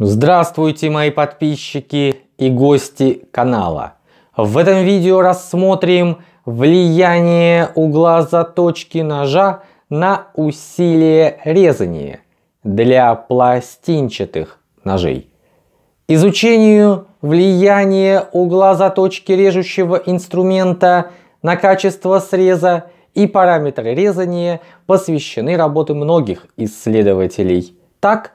Здравствуйте, мои подписчики и гости канала. В этом видео рассмотрим влияние угла заточки ножа на усилие резания для пластинчатых ножей. Изучению влияния угла заточки режущего инструмента на качество среза и параметры резания посвящены работы многих исследователей. Так,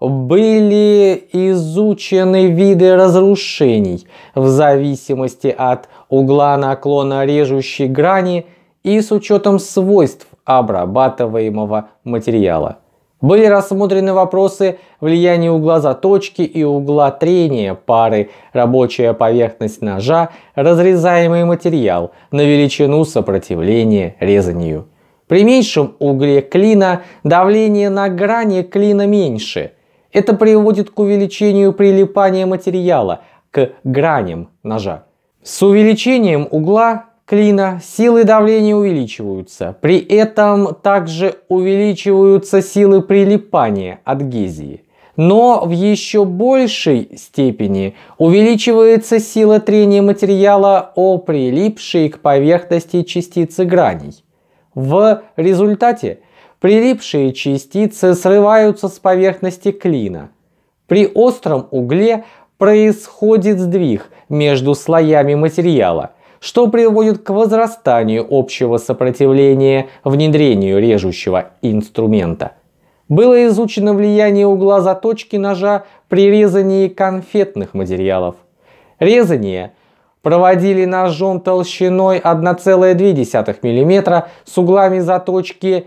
были изучены виды разрушений в зависимости от угла наклона режущей грани и с учетом свойств обрабатываемого материала. Были рассмотрены вопросы влияния угла заточки и угла трения пары, рабочая поверхность ножа, разрезаемый материал на величину сопротивления резанию. При меньшем угле клина давление на грани клина меньше – это приводит к увеличению прилипания материала к граням ножа. С увеличением угла клина силы давления увеличиваются. При этом также увеличиваются силы прилипания адгезии. Но в еще большей степени увеличивается сила трения материала о прилипшей к поверхности частицы граней. В результате Прилипшие частицы срываются с поверхности клина. При остром угле происходит сдвиг между слоями материала, что приводит к возрастанию общего сопротивления внедрению режущего инструмента. Было изучено влияние угла заточки ножа при резании конфетных материалов. Резание проводили ножом толщиной 1,2 мм с углами заточки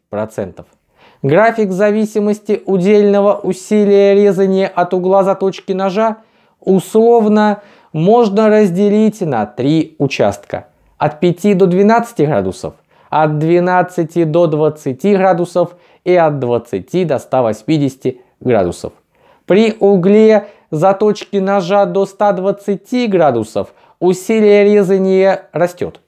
процентов. График зависимости удельного усилия резания от угла заточки ножа условно можно разделить на три участка. От 5 до 12 градусов, от 12 до 20 градусов и от 20 до 180 градусов. При угле заточки ножа до 120 градусов усилие резания растет.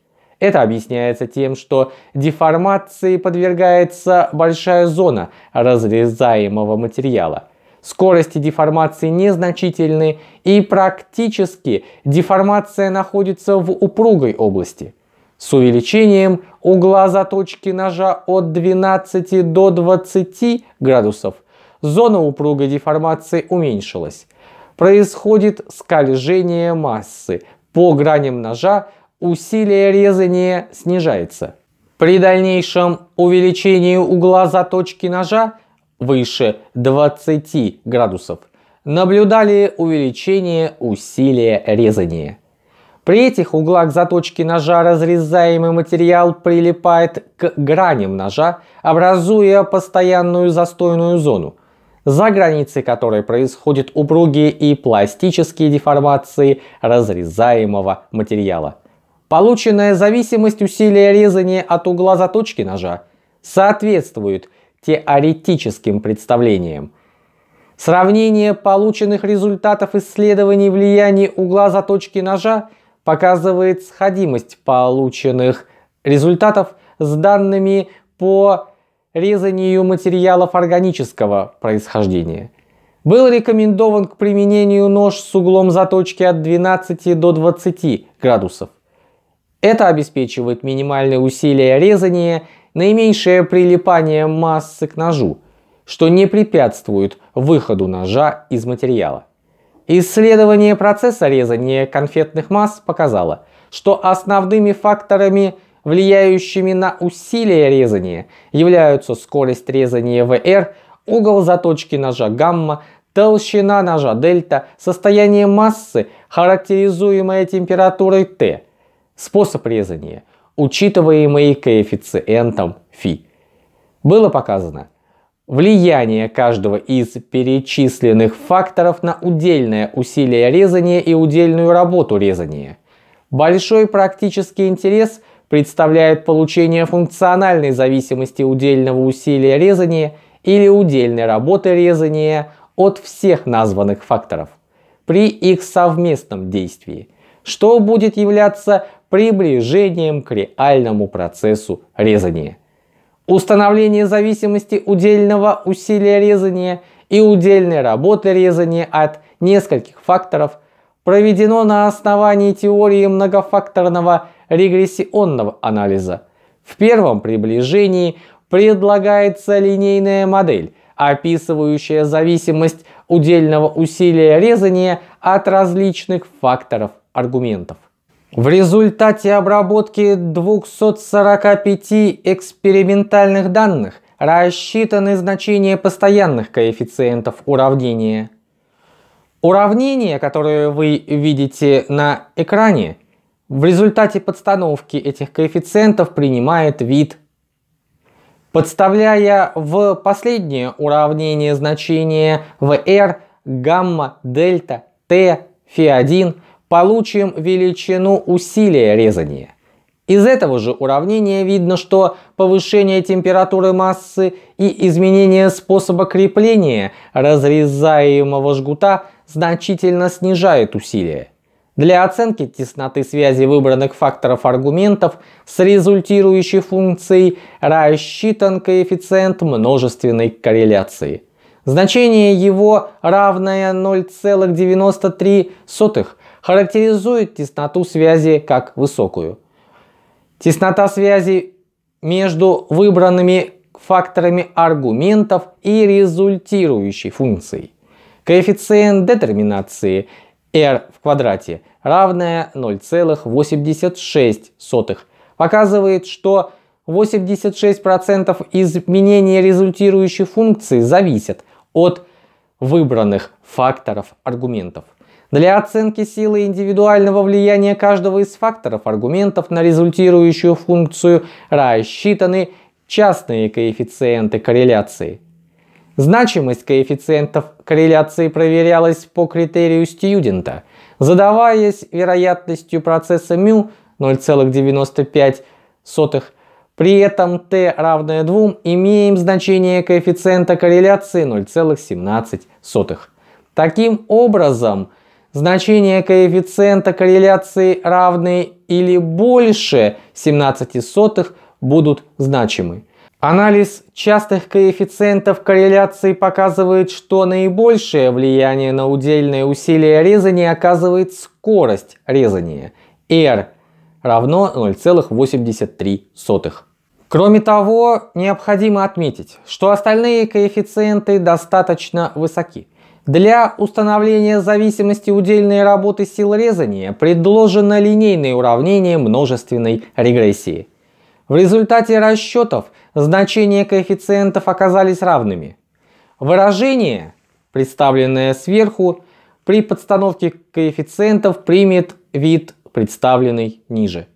Это объясняется тем, что деформации подвергается большая зона разрезаемого материала. Скорости деформации незначительны и практически деформация находится в упругой области. С увеличением угла заточки ножа от 12 до 20 градусов зона упругой деформации уменьшилась. Происходит скольжение массы по граням ножа усилие резания снижается. При дальнейшем увеличении угла заточки ножа выше 20 градусов наблюдали увеличение усилия резания. При этих углах заточки ножа разрезаемый материал прилипает к граням ножа, образуя постоянную застойную зону, за границей которой происходят упругие и пластические деформации разрезаемого материала. Полученная зависимость усилия резания от угла заточки ножа соответствует теоретическим представлениям. Сравнение полученных результатов исследований влияния угла заточки ножа показывает сходимость полученных результатов с данными по резанию материалов органического происхождения. Был рекомендован к применению нож с углом заточки от 12 до 20 градусов – это обеспечивает минимальные усилия резания, наименьшее прилипание массы к ножу, что не препятствует выходу ножа из материала. Исследование процесса резания конфетных масс показало, что основными факторами, влияющими на усилие резания, являются скорость резания VR, угол заточки ножа гамма, толщина ножа дельта, состояние массы, характеризуемое температурой t. Способ резания, учитываемый коэффициентом φ. Было показано, влияние каждого из перечисленных факторов на удельное усилие резания и удельную работу резания. Большой практический интерес представляет получение функциональной зависимости удельного усилия резания или удельной работы резания от всех названных факторов при их совместном действии, что будет являться приближением к реальному процессу резания. Установление зависимости удельного усилия резания и удельной работы резания от нескольких факторов проведено на основании теории многофакторного регрессионного анализа. В первом приближении предлагается линейная модель, описывающая зависимость удельного усилия резания от различных факторов аргументов. В результате обработки 245 экспериментальных данных рассчитаны значения постоянных коэффициентов уравнения. Уравнение, которое вы видите на экране, в результате подстановки этих коэффициентов принимает вид. Подставляя в последнее уравнение значение VR, гамма, дельта, t, фи1, получим величину усилия резания. Из этого же уравнения видно, что повышение температуры массы и изменение способа крепления разрезаемого жгута значительно снижает усилие. Для оценки тесноты связи выбранных факторов аргументов с результирующей функцией рассчитан коэффициент множественной корреляции. Значение его равное 0,93 характеризует тесноту связи как высокую. Теснота связи между выбранными факторами аргументов и результирующей функцией. Коэффициент детерминации r в квадрате равная 0,86 показывает, что 86% изменения результирующей функции зависят от выбранных факторов аргументов. Для оценки силы индивидуального влияния каждого из факторов аргументов на результирующую функцию рассчитаны частные коэффициенты корреляции. Значимость коэффициентов корреляции проверялась по критерию Стьюдента, задаваясь вероятностью процесса μ 0,95, при этом t равное 2 имеем значение коэффициента корреляции 0,17. Таким образом, Значение коэффициента корреляции равные или больше 17 будут значимы. Анализ частых коэффициентов корреляции показывает, что наибольшее влияние на удельное усилие резания оказывает скорость резания. R равно 0,83. Кроме того, необходимо отметить, что остальные коэффициенты достаточно высоки. Для установления зависимости удельной работы сил резания предложено линейное уравнение множественной регрессии. В результате расчетов значения коэффициентов оказались равными. Выражение, представленное сверху, при подстановке коэффициентов примет вид, представленный ниже.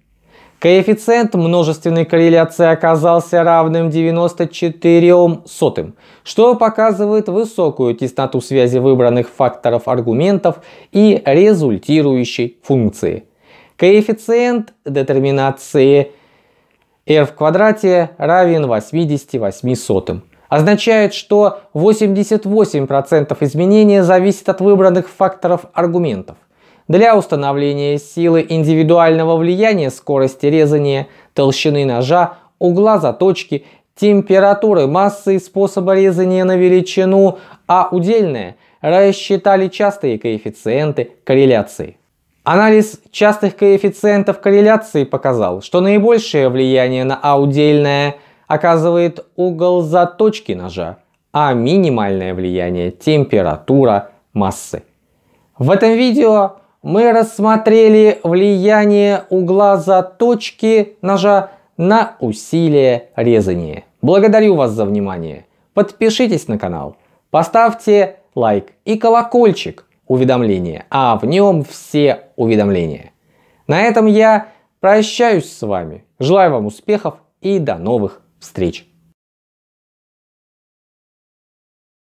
Коэффициент множественной корреляции оказался равным 94 сотым, что показывает высокую тесноту связи выбранных факторов аргументов и результирующей функции. Коэффициент детерминации r в квадрате равен 88 сотым. Означает, что 88% изменения зависит от выбранных факторов аргументов для установления силы индивидуального влияния скорости резания, толщины ножа, угла заточки, температуры массы и способа резания на величину А удельное, рассчитали частые коэффициенты корреляции. Анализ частых коэффициентов корреляции показал, что наибольшее влияние на аудельное оказывает угол заточки ножа, а минимальное влияние – температура массы. В этом видео мы рассмотрели влияние угла заточки ножа на усилие резания. Благодарю вас за внимание. Подпишитесь на канал, поставьте лайк и колокольчик уведомления, а в нем все уведомления. На этом я прощаюсь с вами. Желаю вам успехов и до новых встреч!